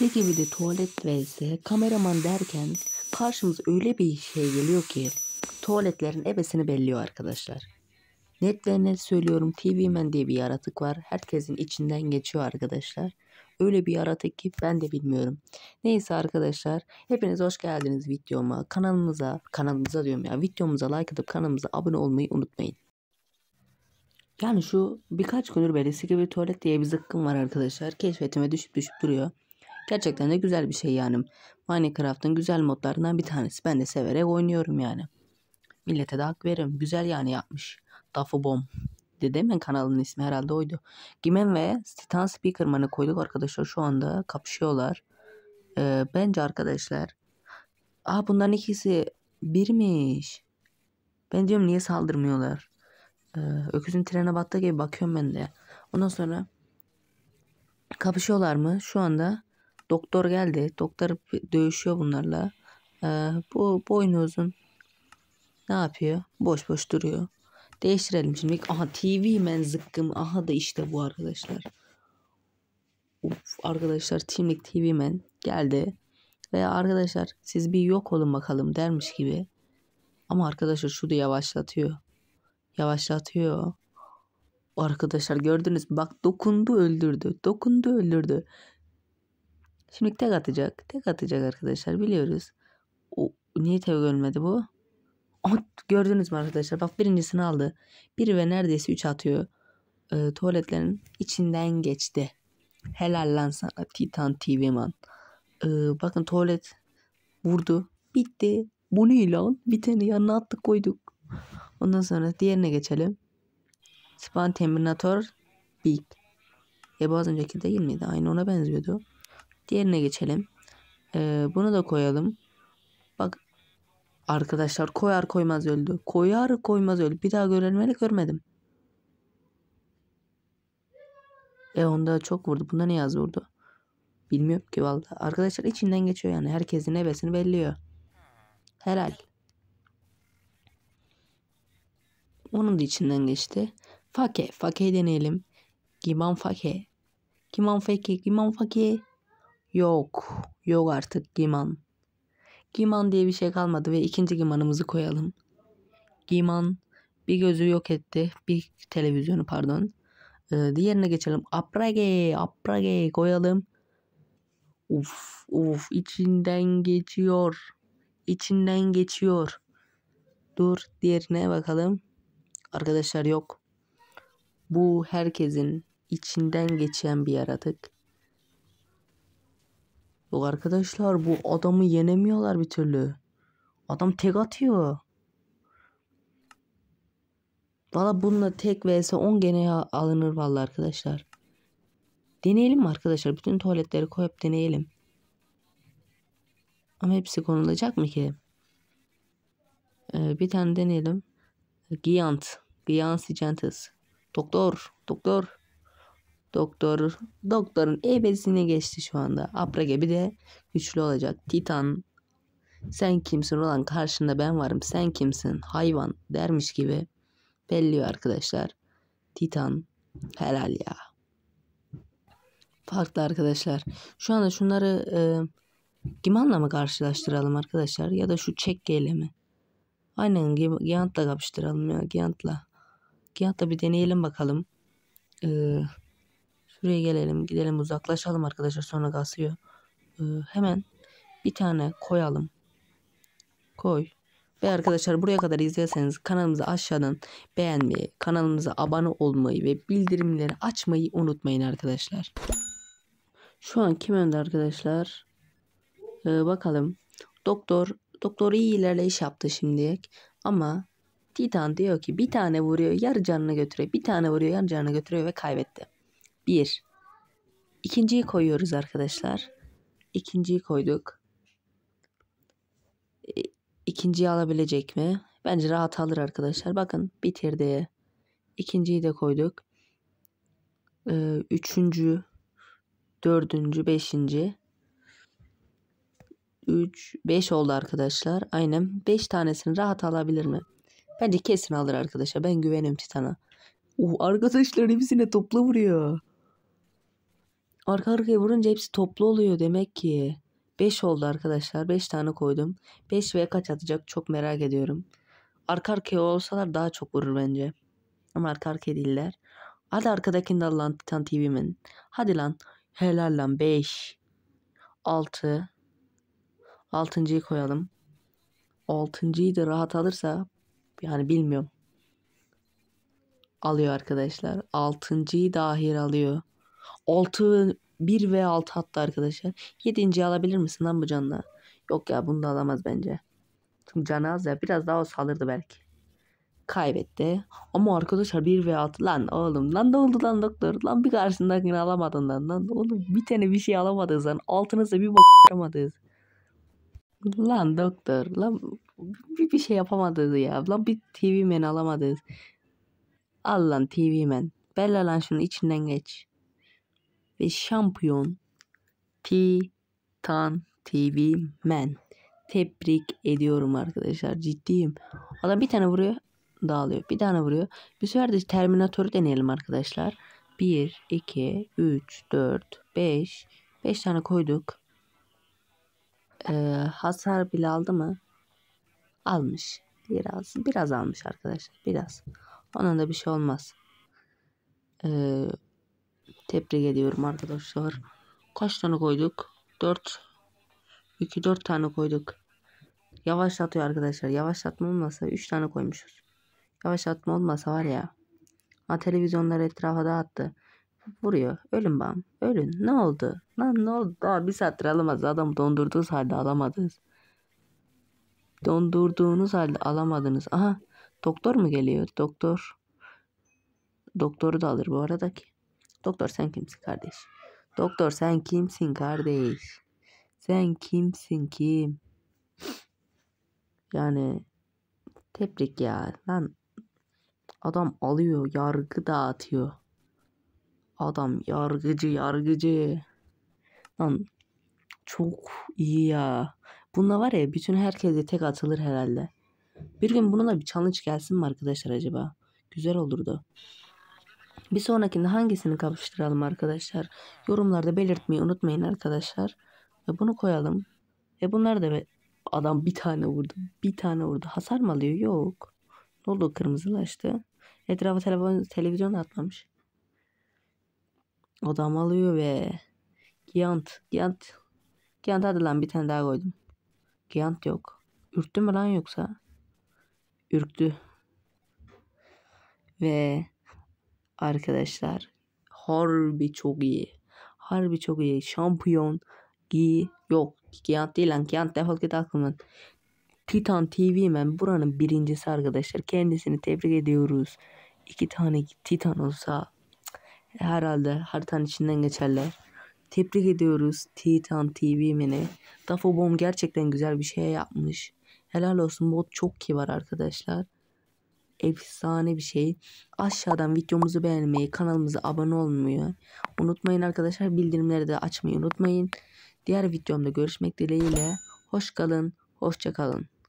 Segevili tuvalet ve kameraman derken karşımıza öyle bir şey geliyor ki tuvaletlerin ebesini belliyor arkadaşlar. Net ve net söylüyorum TV Man diye bir yaratık var. Herkesin içinden geçiyor arkadaşlar. Öyle bir yaratık ki ben de bilmiyorum. Neyse arkadaşlar hepiniz hoş geldiniz videoma. Kanalımıza, kanalımıza diyorum ya videomuza like atıp kanalımıza abone olmayı unutmayın. Yani şu birkaç gündür böyle gibi tuvalet diye bir zıkkım var arkadaşlar. Keşfetime düşüp düşüp duruyor. Gerçekten de güzel bir şey yani. Minecraft'ın güzel modlarından bir tanesi. Ben de severek oynuyorum yani. Millete de hak veririm. Güzel yani yapmış. Daffy Bomb. Dedemin kanalının ismi herhalde oydu. Gimen ve Titan Speakerman'ı koyduk arkadaşlar. Şu anda kapışıyorlar. Ee, bence arkadaşlar. Aa bunların ikisi birmiş. Ben diyorum niye saldırmıyorlar. Ee, öküzün trene battığı gibi bakıyorum ben de. Ondan sonra kapışıyorlar mı? Şu anda Doktor geldi. Doktor dövüşüyor bunlarla. Ee, bu boynuzun ne yapıyor? Boş boş duruyor. Değiştirelim şimdi. Aha TV men zıkkım. Aha da işte bu arkadaşlar. Uf, arkadaşlar Timlik TV men geldi. Ve arkadaşlar siz bir yok olun bakalım dermiş gibi. Ama arkadaşlar şu da yavaşlatıyor. Yavaşlatıyor. Arkadaşlar gördünüz mü? Bak dokundu öldürdü. Dokundu öldürdü. Şimdi tek atacak. Tek atacak arkadaşlar biliyoruz. O, niye tek ölmedi bu? At, gördünüz mü arkadaşlar? Bak birincisini aldı. Biri ve neredeyse 3 atıyor. E, tuvaletlerin içinden geçti. Helal lan sana Titan TV man. E, bakın tuvalet vurdu. Bitti. Bu ne lan? Bir tane yanına attık koyduk. Ondan sonra diğerine geçelim. Span Terminator Big. E bu az önceki değil miydi? Aynı ona benziyordu. Diğerine geçelim. Ee, bunu da koyalım. Bak arkadaşlar koyar koymaz öldü. Koyar koymaz öldü. Bir daha görülmeli görmedim. E onda çok vurdu. Bunda ne yaz vurdu? Bilmiyorum ki valla. Arkadaşlar içinden geçiyor yani. Herkesin hevesini belliyor. Herhal. Onun da içinden geçti. Fake. Fake deneyelim. Giman fake. Giman fake. Giman fake. Yok. Yok artık Giman. Giman diye bir şey kalmadı ve ikinci Giman'ımızı koyalım. Giman bir gözü yok etti. Bir televizyonu pardon. Ee, diğerine geçelim. Aprage, aprage koyalım. Uf, uf içinden geçiyor. İçinden geçiyor. Dur diğerine bakalım. Arkadaşlar yok. Bu herkesin içinden geçen bir yaratık. Yok arkadaşlar bu adamı yenemiyorlar bir türlü. Adam tek atıyor. Valla bununla tek vs 10 gene alınır valla arkadaşlar. Deneyelim mi arkadaşlar? Bütün tuvaletleri koyup deneyelim. Ama hepsi konulacak mı ki? Ee, bir tane deneyelim. Giant. Giant Giantis. Doktor. Doktor. Doktor, doktorun ebesini geçti şu anda. Apra gibi de güçlü olacak. Titan, sen kimsin olan karşında ben varım sen kimsin hayvan dermiş gibi belliyor arkadaşlar. Titan helal ya. Farklı arkadaşlar. Şu anda şunları e, Giman'la mı karşılaştıralım arkadaşlar ya da şu Çekke'yle mi? Aynen Gigant'la kapıştıralım ya Gigant'la. Gigant'la bir deneyelim bakalım. Ee, Şuraya gelelim gidelim uzaklaşalım arkadaşlar sonra kasıyor. Ee, hemen bir tane koyalım. Koy. Ve arkadaşlar buraya kadar izlerseniz kanalımızı aşağıdan beğenmeyi, kanalımıza abone olmayı ve bildirimleri açmayı unutmayın arkadaşlar. Şu an kim önde arkadaşlar? Ee, bakalım. Doktor doktor iyi ilerleyiş yaptı şimdiye. Ama Titan diyor ki bir tane vuruyor yarı canını götürüyor. Bir tane vuruyor yarı canını götürüyor ve kaybetti. 1. İkinciyi koyuyoruz arkadaşlar. İkinciyi koyduk. E, ikinciyi alabilecek mi? Bence rahat alır arkadaşlar. Bakın bitirdi. İkinciyi de koyduk. E, üçüncü, dördüncü, beşinci. Üç, beş oldu arkadaşlar. Aynen. Beş tanesini rahat alabilir mi? Bence kesin alır arkadaşlar. Ben güvenim Titan'a. Oh, arkadaşlar hepsine topla vuruyor. Arka arkaya vurunca hepsi toplu oluyor demek ki. 5 oldu arkadaşlar. 5 tane koydum. 5 ve kaç atacak çok merak ediyorum. Arka arkaya olsalar daha çok vurur bence. Ama arka arkaya değiller. Hadi arkadakini de lan Titan TV'min. Hadi lan. Helal lan 5. 6. altıncıyı koyalım. altıncıyı da rahat alırsa yani bilmiyorum. Alıyor arkadaşlar. altıncıyı dahil alıyor. 6 1 ve 6 hatta arkadaşlar. 7. alabilir misin lan bu canla? Yok ya bunu da alamaz bence. Çünkü canı az ya biraz daha o salırdı belki. Kaybetti. Ama arkadaşlar 1 ve 6 lan oğlum lan ne oldu lan doktor? Lan bir karşındakini alamadın lan lan. Oğlum bir tane bir şey alamadınız lan. Altınızda bir bok alamadınız. Lan doktor lan bir, bir şey yapamadınız ya. Lan bir TV men alamadınız. Al lan TV men. Bella lan şunu içinden geç ve şampiyon Titan TV Man. Tebrik ediyorum arkadaşlar ciddiyim. Adam bir tane vuruyor dağılıyor. Bir tane vuruyor. Bir sefer de Terminator'u deneyelim arkadaşlar. 1, 2, 3, 4, 5. 5 tane koyduk. Ee, hasar bile aldı mı? Almış. Biraz. Biraz almış arkadaşlar. Biraz. Ona da bir şey olmaz. Ee, Tebrik ediyorum arkadaşlar. Kaç tane koyduk? 4 2 4 tane koyduk. Yavaşlatıyor arkadaşlar. Yavaşlatma olmasa 3 tane koymuşuz. Yavaşlatma olmasa var ya. Ha televizyonları etrafa dağıttı. Vuruyor. Ölün bam. Ölün. Ne oldu? Lan ne oldu? Daha bir saattir alamaz. Adam dondurduğunuz halde alamadınız. Dondurduğunuz halde alamadınız. Aha. Doktor mu geliyor? Doktor. Doktoru da alır bu aradaki. Doktor sen kimsin kardeş? Doktor sen kimsin kardeş? Sen kimsin kim? Yani tebrik ya. Lan adam alıyor yargı dağıtıyor. Adam yargıcı yargıcı. Lan çok iyi ya. Bunda var ya bütün herkese tek atılır herhalde. Bir gün bununla bir challenge gelsin mi arkadaşlar acaba? Güzel olurdu. Bir sonrakinde hangisini kapıştıralım arkadaşlar? Yorumlarda belirtmeyi unutmayın arkadaşlar. Ve bunu koyalım. Ve bunlar da adam bir tane vurdu. Bir tane vurdu. Hasar mı alıyor? Yok. Ne oldu kırmızılaştı. Etrafa telefon, televizyon atmamış. Adam alıyor ve Giant. Giant. Giant hadi lan bir tane daha koydum. Giant yok. Ürktü mü lan yoksa? Ürktü. Ve arkadaşlar harbi çok iyi. Harbi çok iyi. Şampiyon gi yok. Giant değil lan. Giant defol git aklımdan. Titan TV men buranın birincisi arkadaşlar. Kendisini tebrik ediyoruz. İki tane Titan olsa herhalde haritanın içinden geçerler. Tebrik ediyoruz Titan TV meni. bomb gerçekten güzel bir şey yapmış. Helal olsun bot çok kibar arkadaşlar efsane bir şey. Aşağıdan videomuzu beğenmeyi, kanalımıza abone olmayı unutmayın arkadaşlar. Bildirimleri de açmayı unutmayın. Diğer videomda görüşmek dileğiyle. Hoş kalın, hoşça kalın.